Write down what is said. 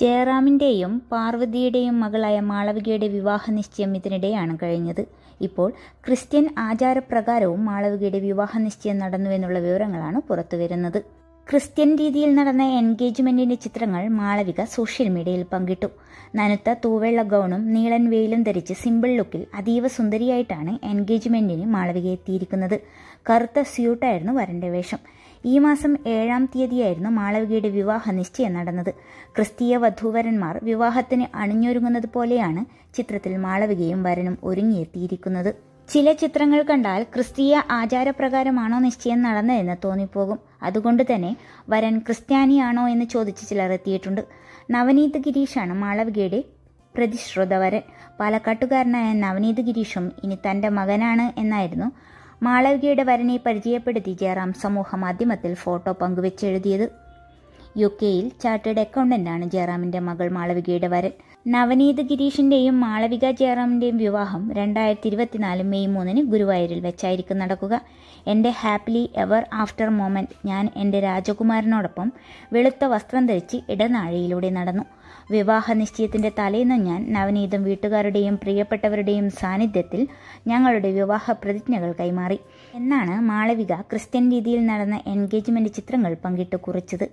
ജയറാമിൻ്റെയും പാർവതിയുടെയും മകളായ മാളവികയുടെ വിവാഹ നിശ്ചയം ഇതിനിടെയാണ് കഴിഞ്ഞത് ഇപ്പോൾ ക്രിസ്ത്യൻ ആചാരപ്രകാരവും മാളവികയുടെ വിവാഹ നിശ്ചയം നടന്നു എന്നുള്ള വിവരങ്ങളാണ് പുറത്തുവരുന്നത് ക്രിസ്ത്യൻ രീതിയിൽ നടന്ന എൻഗേജ്മെന്റിന്റെ ചിത്രങ്ങൾ മാളവിക സോഷ്യൽ മീഡിയയിൽ പങ്കിട്ടു നനുത്ത തൂവെള്ള ഗൗണും നീളൻ വെയിലും ധരിച്ച് സിമ്പിൾ ലുക്കിൽ അതീവ സുന്ദരിയായിട്ടാണ് എൻഗേജ്മെന്റിന് മാളവിക എത്തിയിരിക്കുന്നത് കറുത്ത സ്യൂട്ടായിരുന്നു വരന്റെ വേഷം ഈ മാസം ഏഴാം തീയതിയായിരുന്നു മാളവികയുടെ വിവാഹ നിശ്ചയം നടന്നത് ക്രിസ്തീയ വധൂവരന്മാർ വിവാഹത്തിന് അണിഞ്ഞൊരുങ്ങുന്നത് പോലെയാണ് ചിത്രത്തിൽ മാളവികയും വരനും ഒരുങ്ങിയെത്തിയിരിക്കുന്നത് ചില ചിത്രങ്ങൾ കണ്ടാൽ ക്രിസ്തീയ ആചാരപ്രകാരമാണോ നിശ്ചയം നടന്നതെന്ന് തോന്നിപ്പോകും അതുകൊണ്ട് തന്നെ വരൻ ക്രിസ്ത്യാനിയാണോ എന്ന് ചോദിച്ച് ചിലർ എത്തിയിട്ടുണ്ട് നവനീത് ഗിരീഷാണ് മാളവികയുടെ പ്രതിശ്രുതവരൻ പാലക്കാട്ടുകാരനായ നവനീത് ഗിരീഷും ഇനി തന്റെ മകനാണ് എന്നായിരുന്നു മാളവികയുടെ വരനെ പരിചയപ്പെടുത്തി ജയറാം സമൂഹ മാധ്യമത്തിൽ ഫോട്ടോ പങ്കുവെച്ചെഴുതിയത് യു കെയിൽ ചാർട്ടേഡ് അക്കൗണ്ടന്റാണ് ജയറാമിന്റെ മകൾ മാളവികയുടെ വരൻ നവനീത് ഗിരീഷിന്റെയും മാളവിക ജയറാമിന്റെയും വിവാഹം രണ്ടായിരത്തി ഇരുപത്തിനാല് മെയ് മൂന്നിന് ഗുരുവായൂരിൽ വെച്ചായിരിക്കും നടക്കുക എൻ്റെ ഹാപ്പിലി എവർ ആഫ്റ്റർ മൊമെന്റ് ഞാൻ എൻ്റെ രാജകുമാരനോടൊപ്പം വെളുത്ത വസ്ത്രം ധരിച്ച് ഇടനാഴിയിലൂടെ നടന്നു വിവാഹ നിശ്ചയത്തിന്റെ തലേന്ന് ഞാൻ നവനീതം വീട്ടുകാരുടെയും പ്രിയപ്പെട്ടവരുടെയും സാന്നിധ്യത്തിൽ ഞങ്ങളുടെ വിവാഹ പ്രതിജ്ഞകൾ കൈമാറി എന്നാണ് മാളവിക ക്രിസ്ത്യൻ രീതിയിൽ നടന്ന എൻഗേജ്മെന്റ് ചിത്രങ്ങൾ പങ്കിട്ട് കുറിച്ചത്